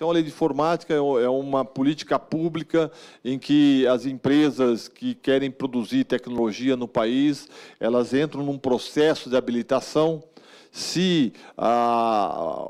Então, a lei de informática é, é uma política pública em que as empresas que querem produzir tecnologia no país, elas entram num processo de habilitação. Se a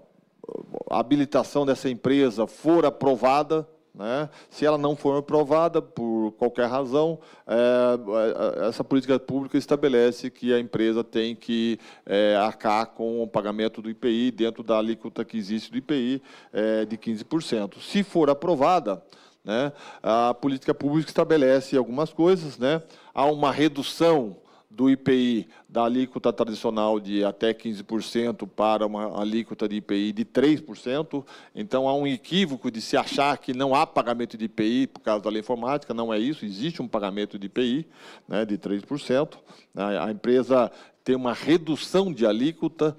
habilitação dessa empresa for aprovada, né? Se ela não for aprovada por qualquer razão, é, é, essa política pública estabelece que a empresa tem que é, arcar com o pagamento do IPI dentro da alíquota que existe do IPI é, de 15%. Se for aprovada, né, a política pública estabelece algumas coisas, né? há uma redução do IPI da alíquota tradicional de até 15% para uma alíquota de IPI de 3%. Então, há um equívoco de se achar que não há pagamento de IPI por causa da lei informática. Não é isso. Existe um pagamento de IPI né, de 3%. A empresa tem uma redução de alíquota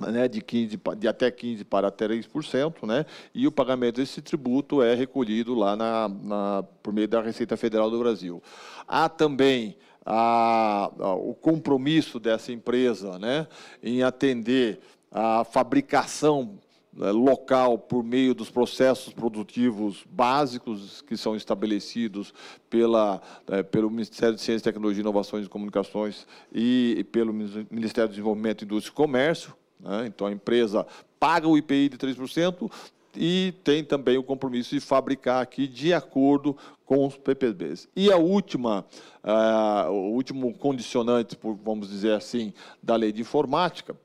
né, de, 15, de até 15% para 3%, né, e o pagamento desse tributo é recolhido lá na, na, por meio da Receita Federal do Brasil. Há também a, a, o compromisso dessa empresa né, em atender a fabricação né, local por meio dos processos produtivos básicos que são estabelecidos pela, eh, pelo Ministério de Ciência, Tecnologia, Inovações e Comunicações e, pelo Ministério do Desenvolvimento, Indústria e Comércio. Né, então, a empresa paga o IPI de 3%, e tem também o compromisso de fabricar aqui de acordo com os PPBs. E a última, uh, o último condicionante, vamos dizer assim, da lei de informática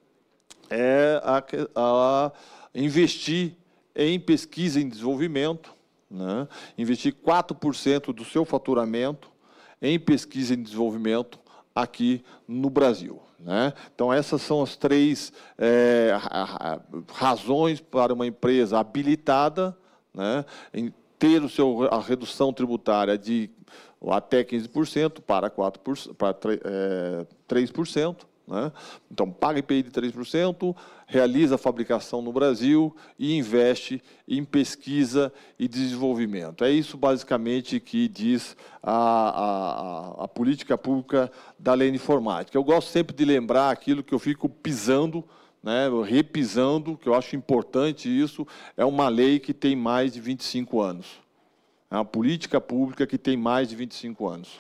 é a, a investir em pesquisa e desenvolvimento, né? investir 4% do seu faturamento em pesquisa e desenvolvimento aqui no Brasil. Né? Então, essas são as três é, razões para uma empresa habilitada né, em ter o seu, a redução tributária de até 15% para, 4%, para 3%, né? Então, paga IPI de 3%, realiza a fabricação no Brasil e investe em pesquisa e desenvolvimento. É isso, basicamente, que diz a, a, a política pública da lei informática. Eu gosto sempre de lembrar aquilo que eu fico pisando, né, repisando, que eu acho importante isso, é uma lei que tem mais de 25 anos. É uma política pública que tem mais de 25 anos.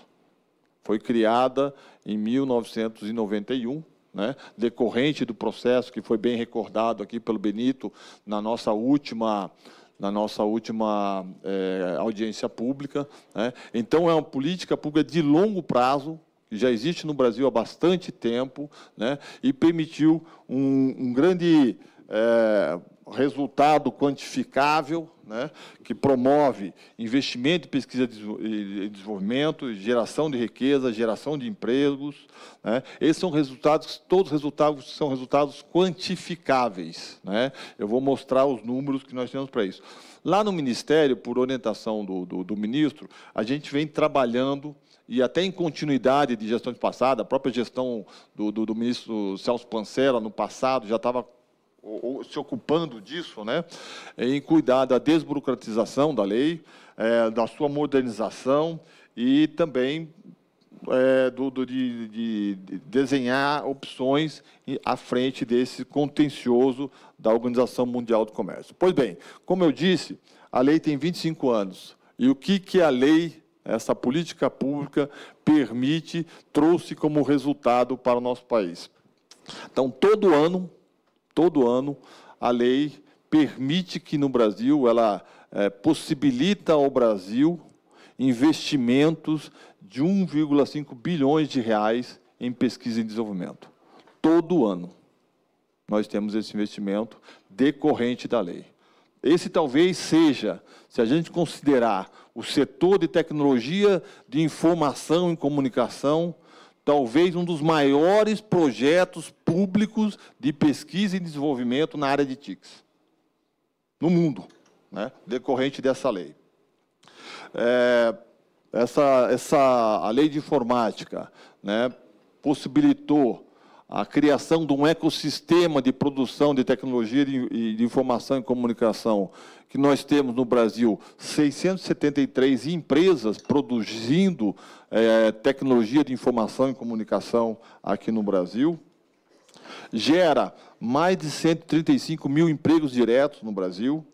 Foi criada em 1991, né, decorrente do processo que foi bem recordado aqui pelo Benito na nossa última na nossa última é, audiência pública. Né. Então, é uma política pública de longo prazo, que já existe no Brasil há bastante tempo, né, e permitiu um, um grande é, resultado quantificável, né, que promove investimento em pesquisa e desenvolvimento, geração de riqueza, geração de empregos. Né. Esses são resultados, todos os resultados são resultados quantificáveis. Né. Eu vou mostrar os números que nós temos para isso. Lá no Ministério, por orientação do, do, do ministro, a gente vem trabalhando e até em continuidade de gestão de passada, a própria gestão do, do, do ministro Celso Pancela, no passado já estava ou, ou se ocupando disso, né, em cuidar da desburocratização da lei, é, da sua modernização e também é, do, do, de, de, desenhar opções à frente desse contencioso da Organização Mundial do Comércio. Pois bem, como eu disse, a lei tem 25 anos. E o que, que a lei, essa política pública, permite, trouxe como resultado para o nosso país? Então, todo ano, todo ano, a lei permite que no Brasil, ela é, possibilita ao Brasil investimentos de 1,5 bilhões de reais em pesquisa e desenvolvimento, todo ano. Nós temos esse investimento decorrente da lei. Esse talvez seja, se a gente considerar o setor de tecnologia de informação e comunicação, talvez um dos maiores projetos públicos de pesquisa e desenvolvimento na área de TICs, no mundo, né, decorrente dessa lei. É, essa, essa, a lei de informática né, possibilitou a criação de um ecossistema de produção de tecnologia de informação e comunicação, que nós temos no Brasil 673 empresas produzindo é, tecnologia de informação e comunicação aqui no Brasil gera mais de 135 mil empregos diretos no Brasil.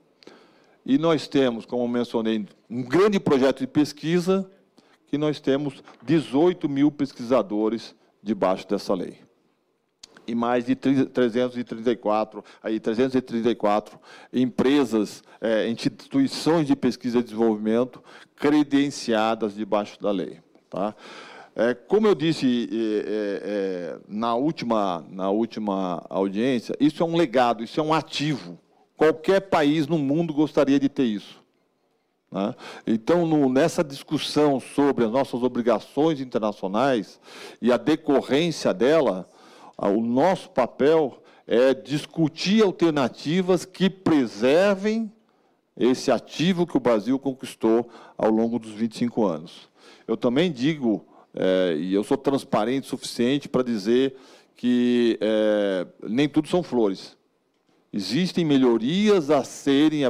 E nós temos, como mencionei, um grande projeto de pesquisa, que nós temos 18 mil pesquisadores debaixo dessa lei. E mais de 334, aí 334 empresas, é, instituições de pesquisa e desenvolvimento credenciadas debaixo da lei. Tá? É, como eu disse é, é, é, na, última, na última audiência, isso é um legado, isso é um ativo. Qualquer país no mundo gostaria de ter isso. Né? Então, no, nessa discussão sobre as nossas obrigações internacionais e a decorrência dela, o nosso papel é discutir alternativas que preservem esse ativo que o Brasil conquistou ao longo dos 25 anos. Eu também digo é, e eu sou transparente o suficiente para dizer que é, nem tudo são flores. Existem melhorias a serem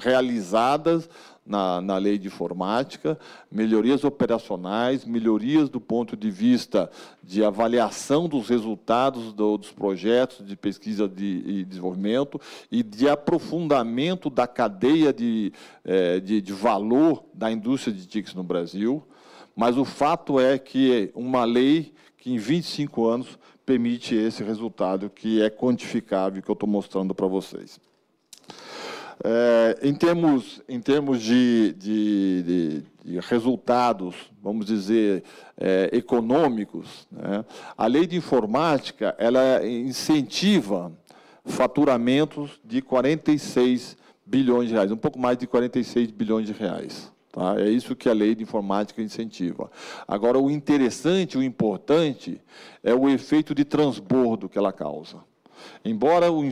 realizadas na, na lei de informática, melhorias operacionais, melhorias do ponto de vista de avaliação dos resultados do, dos projetos de pesquisa de, e desenvolvimento e de aprofundamento da cadeia de, é, de, de valor da indústria de TICs no Brasil. Mas o fato é que uma lei que em 25 anos permite esse resultado que é quantificável, que eu estou mostrando para vocês. É, em termos, em termos de, de, de, de resultados, vamos dizer, é, econômicos, né, a lei de informática ela incentiva faturamentos de 46 bilhões de reais, um pouco mais de 46 bilhões de reais. Tá? É isso que a lei de informática incentiva. Agora, o interessante, o importante, é o efeito de transbordo que ela causa. Embora o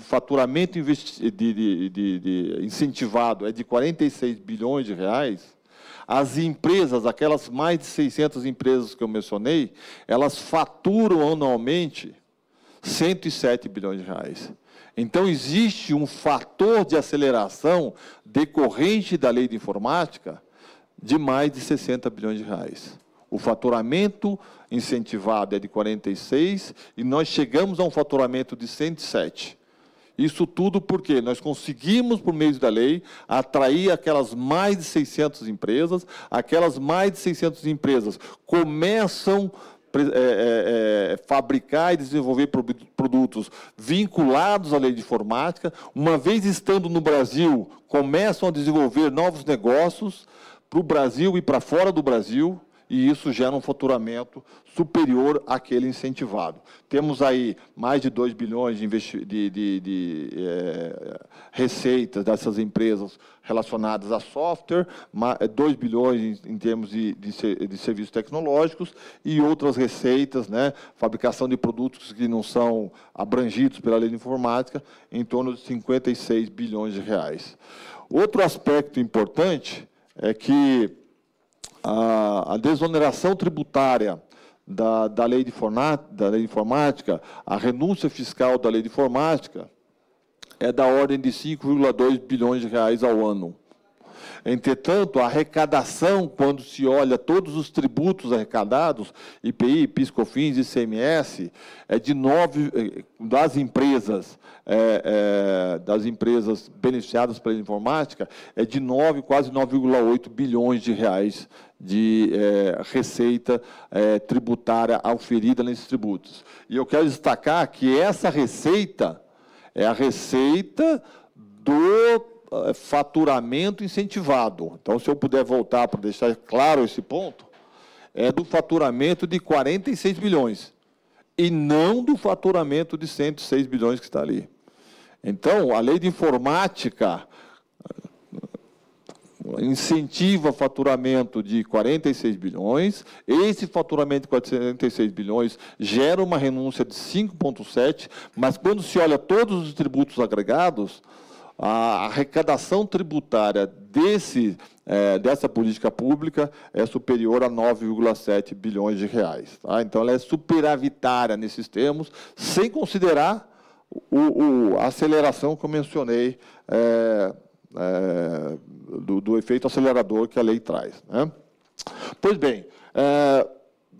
faturamento de, de, de, incentivado é de 46 bilhões de reais, as empresas, aquelas mais de 600 empresas que eu mencionei, elas faturam anualmente 107 bilhões de reais. Então, existe um fator de aceleração decorrente da lei de informática de mais de 60 bilhões de reais. O faturamento incentivado é de 46 e nós chegamos a um faturamento de 107. Isso tudo porque nós conseguimos, por meio da lei, atrair aquelas mais de 600 empresas. Aquelas mais de 600 empresas começam a é, é, é, fabricar e desenvolver produtos vinculados à lei de informática. Uma vez estando no Brasil, começam a desenvolver novos negócios para o Brasil e para fora do Brasil e isso gera um faturamento superior àquele incentivado. Temos aí mais de 2 bilhões de, de, de, de eh, é, receitas dessas empresas relacionadas a software, 2 eh, bilhões em, em termos de, de, serviços tecnológicos e outras receitas, né, fabricação de produtos que não são abrangidos pela lei de informática, em torno de 56 bilhões de reais. Outro aspecto importante é que a, a desoneração tributária da, da, lei de fornat, da lei de informática, a renúncia fiscal da lei de informática, é da ordem de 5,2 bilhões de reais ao ano. Entretanto, a arrecadação, quando se olha todos os tributos arrecadados, IPI, PIS, COFINS, ICMS, é de nove eh, das empresas é, é, das empresas beneficiadas pela informática é de nove quase 9,8 bilhões de reais de é, receita tributária auferida nesses tributos. E eu quero destacar que essa receita é a receita do eh, faturamento incentivado. Então, se eu puder voltar para deixar claro esse ponto, é do faturamento de 46 bilhões e não do faturamento de 106 bilhões que está ali. Então, a lei de informática eh, incentiva faturamento de 46 bilhões, esse faturamento de 46 bilhões gera uma renúncia de 5,7, mas quando se olha todos os tributos agregados, a arrecadação tributária desse, é, dessa política pública é superior a 9,7 bilhões de reais. Tá? Então, ela é superavitária nesses termos, sem considerar o, o, a aceleração que eu mencionei é, é, do, do, efeito acelerador que a lei traz. Né? Pois bem, é,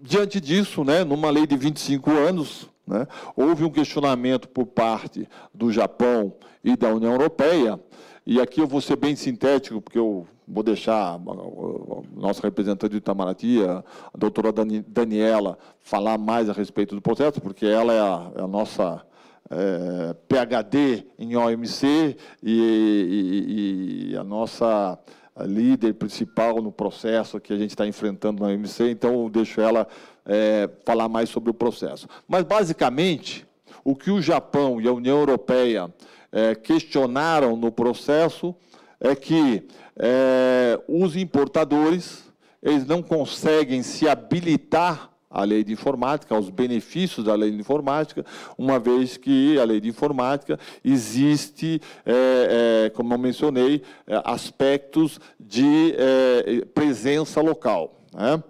diante disso, né, numa lei de 25 anos, né? Houve um questionamento por parte do Japão e da União Europeia, e aqui eu vou ser bem sintético, porque eu vou deixar a nossa representante do Itamaraty, a doutora Daniela, falar mais a respeito do processo, porque ela é a, é a nossa é, PHD em OMC e, e, e a nossa líder principal no processo que a gente está enfrentando na OMC, então deixo ela é, falar mais sobre o processo. Mas, basicamente, o que o Japão e a União Europeia é, questionaram no processo é que é, os importadores eles não conseguem se habilitar a lei de informática, aos benefícios da lei de informática, uma vez que a lei de informática existe, é, é, como eu mencionei, é, aspectos de é, presença local. Né?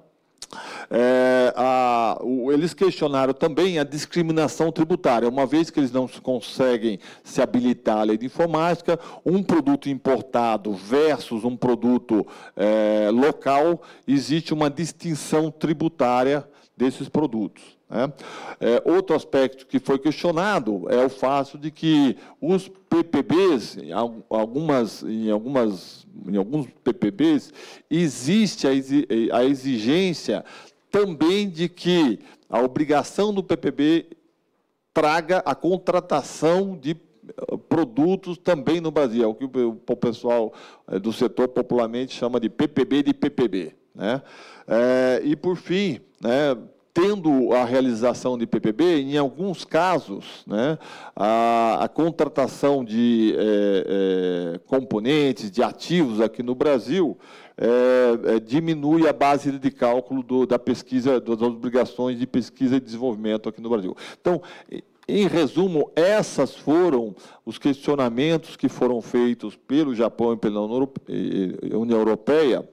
É, a, o, eles questionaram também a discriminação tributária, uma vez que eles não conseguem se habilitar à lei de informática, um produto importado versus um produto é, local, existe uma distinção tributária desses produtos. Né? É, outro aspecto que foi questionado é o fato de que os PPBs, em algumas, em algumas, em alguns PPBs, existe a exigência também de que a obrigação do PPB traga a contratação de eh, produtos também no Brasil, é o que o pessoal eh, do setor popularmente chama de PPB de PPB. Né? É, e, por fim, né, tendo a realização de PPB, em alguns casos, né, a, a contratação de é, é, componentes, de ativos aqui no Brasil, é, é, diminui a base de cálculo do, da pesquisa, das obrigações de pesquisa e desenvolvimento aqui no Brasil. Então, em resumo, essas foram os questionamentos que foram feitos pelo Japão e pela União Europeia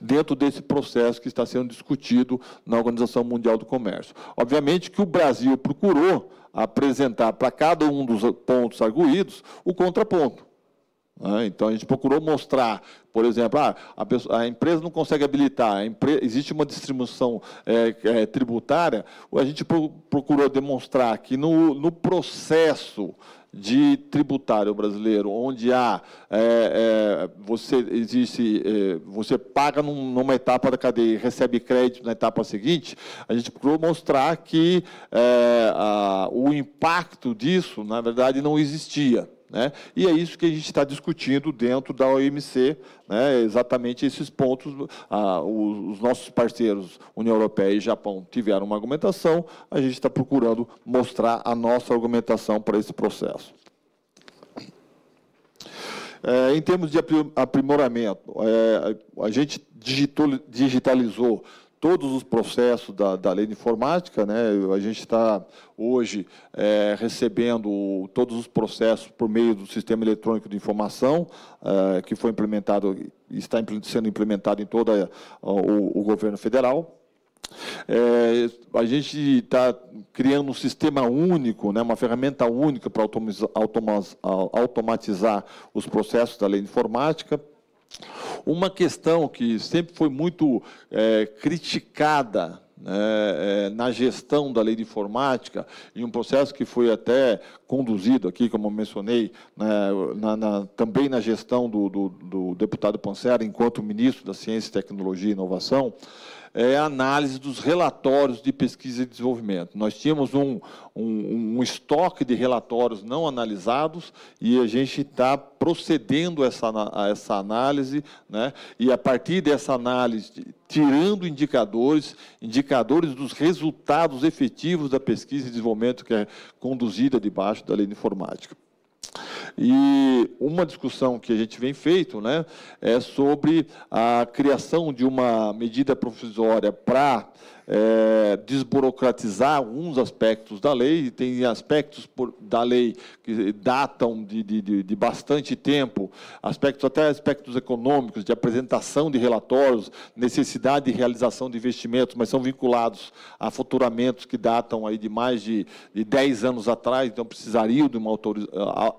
dentro desse processo que está sendo discutido na Organização Mundial do Comércio. Obviamente que o Brasil procurou apresentar para cada um dos pontos arguídos o contraponto. Né? Então, a gente procurou mostrar, por exemplo, ah, a, pessoa, a, empresa não consegue habilitar, empresa, existe uma distribuição é, é, tributária, a gente procurou demonstrar que no, no processo de tributário brasileiro, onde há é, é, você existe, é, você paga num, numa etapa da cadeia e recebe crédito na etapa seguinte, a gente procurou mostrar que é, a, o impacto disso, na verdade, não existia. Né? E é isso que a gente está discutindo dentro da OMC, né? É exatamente esses pontos. Ah, os, os, nossos parceiros, União Europeia e Japão, tiveram uma argumentação, a gente está procurando mostrar a nossa argumentação para esse processo. É, em termos de aprimoramento, é, a gente digitalizou todos os processos da, da lei de informática. Né? A gente está hoje é, recebendo todos os processos por meio do sistema eletrônico de informação, é, que foi implementado, está sendo implementado em todo o, o governo federal. É, a gente está criando um sistema único, né, uma ferramenta única para automatizar, automatizar os processos da lei de informática. Uma questão que sempre foi muito é, criticada né, é, na gestão da lei de informática, em um processo que foi até conduzido aqui, como eu mencionei, né, na, na, também na gestão do, do, do deputado Pancera, enquanto ministro da Ciência, Tecnologia e Inovação, é, análise dos relatórios de pesquisa e desenvolvimento. Nós tínhamos um, um, um estoque de relatórios não analisados e a gente está procedendo essa, a essa análise, né? e a partir dessa análise, tirando indicadores, indicadores dos resultados efetivos da pesquisa e desenvolvimento que é conduzida debaixo da lei de informática. E uma discussão que a gente vem feito né, é sobre a criação de uma medida provisória para é, desburocratizar alguns aspectos da lei, tem aspectos por, da lei que datam de, de, de, bastante tempo, aspectos até aspectos econômicos, de apresentação de relatórios, necessidade de realização de investimentos, mas são vinculados a futuramentos que datam aí de mais de, de 10 anos atrás, então precisaria de uma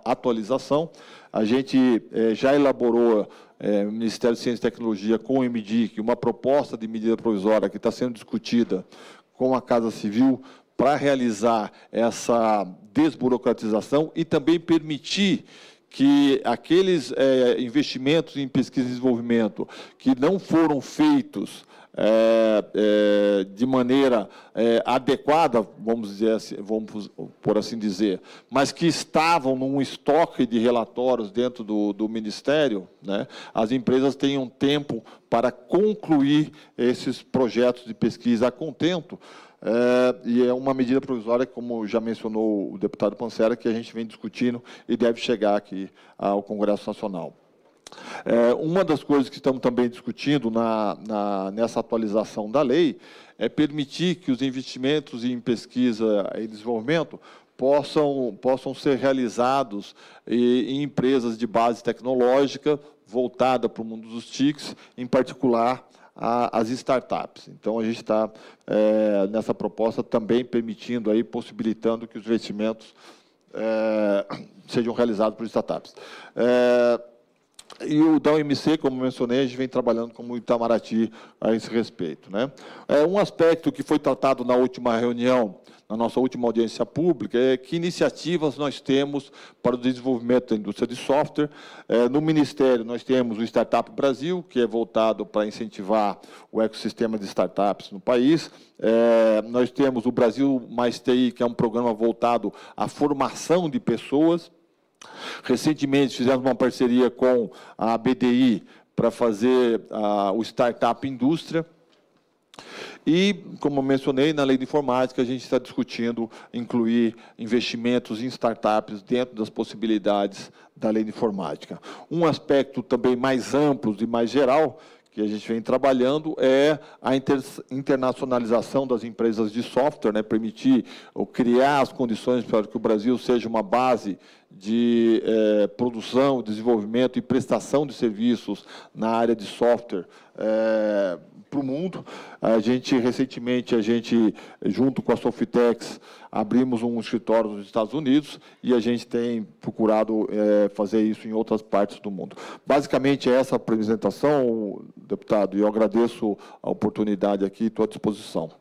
atualização. A gente é, já elaborou é, Ministério de Ciência e Tecnologia com o MDIC, uma proposta de medida provisória que está sendo discutida com a Casa Civil para realizar essa desburocratização e também permitir que aqueles é, investimentos em pesquisa e desenvolvimento que não foram feitos é, é, de maneira é, adequada, vamos dizer assim, vamos por assim dizer, mas que estavam num estoque de relatórios dentro do, do Ministério, né, as empresas tenham tempo para concluir esses projetos de pesquisa a contento. É, e é uma medida provisória, como já mencionou o deputado Pancera, que a gente vem discutindo e deve chegar aqui ao Congresso Nacional. É, uma das coisas que estamos também discutindo na, na, nessa atualização da lei é permitir que os investimentos em pesquisa e desenvolvimento possam, possam ser realizados em empresas de base tecnológica voltada para o mundo dos TICs, em particular a, as startups. Então, a gente está é, nessa proposta também permitindo, aí, possibilitando que os investimentos é, sejam realizados por startups. É, e o da OMC, como mencionei, a gente vem trabalhando como Itamaraty a esse respeito. Né? É, um aspecto que foi tratado na última reunião, na nossa última audiência pública, é que iniciativas nós temos para o desenvolvimento da indústria de software. É, no Ministério, nós temos o Startup Brasil, que é voltado para incentivar o ecossistema de startups no país. É, nós temos o Brasil Mais TI, que é um programa voltado à formação de pessoas Recentemente fizemos uma parceria com a BDI para fazer a, o Startup Indústria. E, como eu mencionei, na lei de informática, a gente está discutindo incluir investimentos em startups dentro das possibilidades da lei de informática. Um aspecto também mais amplo e mais geral que a gente vem trabalhando é a inter internacionalização das empresas de software, né? permitir ou criar as condições para que o Brasil seja uma base de eh, produção, desenvolvimento e prestação de serviços na área de software eh, para o mundo. A gente, recentemente, a gente, junto com a Sofitex, abrimos um escritório nos Estados Unidos e a gente tem procurado eh, fazer isso em outras partes do mundo. Basicamente, é essa apresentação, deputado, e eu agradeço a oportunidade aqui, estou à disposição.